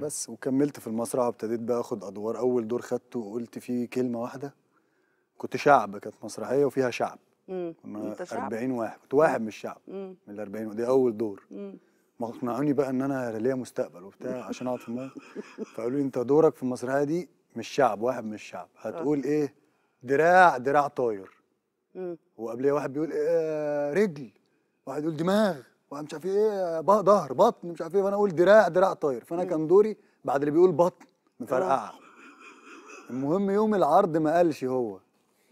بس وكملت في المسرح وابتديت بقى اخد ادوار اول دور خدته وقلت فيه كلمه واحده كنت شعب كانت مسرحيه وفيها شعب امم شعب 40 واحد كنت واحد من الشعب مم. من ال 40 ودي اول دور ما اقنعوني بقى ان انا ليا مستقبل وبتاع عشان اقعد في المسرح فقالوا لي انت دورك في المسرحيه دي مش شعب واحد من الشعب هتقول ايه دراع دراع طاير وقبليه واحد بيقول إيه رجل واحد يقول دماغ ومش عارف ايه ظهر بطن مش عارف ايه فانا اقول دراع دراع طاير فانا كان دوري بعد اللي بيقول بطن مفرقعه آه. المهم يوم العرض ما قالش هو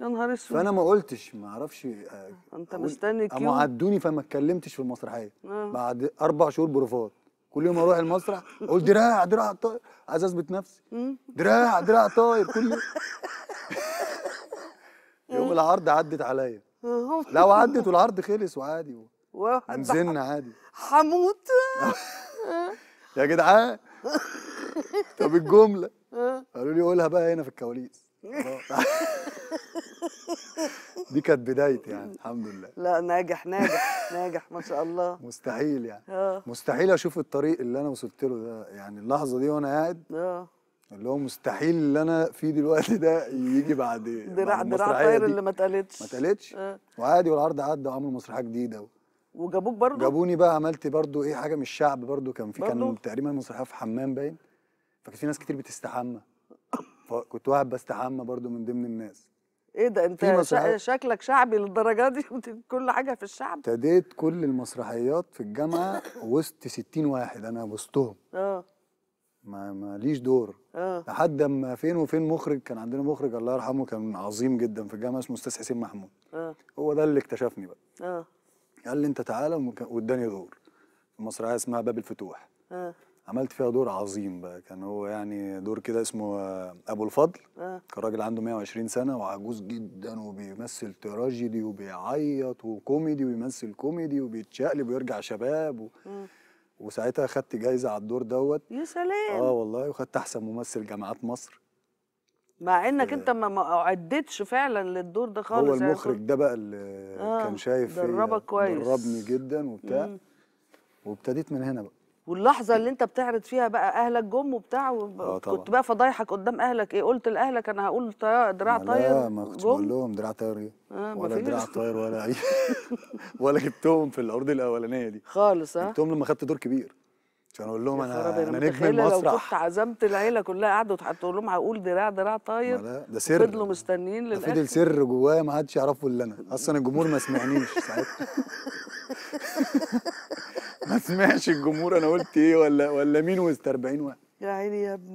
يا نهار اسود فانا ما قلتش ما اعرفش آه، انت مستني كده هم عدوني فما اتكلمتش في المسرحيه آه. بعد اربع شهور بروفات كل يوم اروح المسرح اقول دراع دراع طاير عايز اثبت نفسي دراع دراع طاير كل يوم يوم العرض عدت عليا آه. لو عدت والعرض خلص وعادي نزلنا عادي حموت يا جدعان طب الجمله قالوا لي قولها بقى هنا في الكواليس دي كانت بدايتي يعني الحمد لله لا ناجح ناجح ناجح ما شاء الله مستحيل يعني أوه. مستحيل اشوف الطريق اللي انا وصلت له ده يعني اللحظه دي وانا قاعد آه. اللي هو مستحيل اللي انا فيه دلوقتي ده يجي بعد دراع دراع طاير اللي ما اتقالتش ما اتقالتش آه. وعادي والعرض عدى وعملوا مسرحيه جديده وجابوك برضه جابوني بقى عملت برضه ايه حاجه من الشعب برضه كان في كان تقريبا مسرحيه في حمام باين فكان في ناس كتير بتستحمى فكنت واحد بستحمى برضه من ضمن الناس ايه ده انت شكلك شعبي للدرجه دي كل حاجه في الشعب ابتديت كل المسرحيات في الجامعه وسط 60 واحد انا وسطهم اه ما ماليش دور اه لحد اما فين وفين مخرج كان عندنا مخرج الله يرحمه كان عظيم جدا في الجامعه اسمه استاذ حسين محمود اه هو ده اللي اكتشفني بقى اه قال لي انت تعالى واداني دور في مسرحيه اسمها باب الفتوح آه. عملت فيها دور عظيم بقى كان هو يعني دور كده اسمه ابو الفضل آه. كان راجل عنده 120 سنه وعجوز جدا وبيمثل تراجيدي وبيعيط وكوميدي ويمثل كوميدي وبيتشقلب ويرجع شباب و... وساعتها خدت جايزه على الدور دوت يا سلام اه والله وخدت احسن ممثل جامعات مصر مع انك انت آه. ما اعدتش فعلا للدور ده خالص هو يعني المخرج ده بقى اللي آه كان شايف دربك كويس دربني جدا وبتاع وابتديت من هنا بقى واللحظه اللي انت بتعرض فيها بقى اهلك جم وبتاع آه، كنت بقى فضايحك قدام اهلك ايه قلت لاهلك انا هقول طيار دراع طاير لا ما كنتش بقول لهم دراع طاير ايه آه ولا دراع طاير ولا اي ولا جبتهم في العروض الاولانيه دي خالص اه جبتهم لما خدت دور كبير مش اقول لهم انا انا نجم المسرح لو كنت عزمت العيله كلها قعدوا هتقول لهم هقول دراع دراع طاير ده, ده سر فضلوا مستنيين للاخر فضل سر جوايا ما حدش يعرفه الا انا اصلا الجمهور ما سمعنيش ساعتها ما سمعش الجمهور انا قلت ايه ولا ولا مين وسط 40 واحد يا عيني يا ابني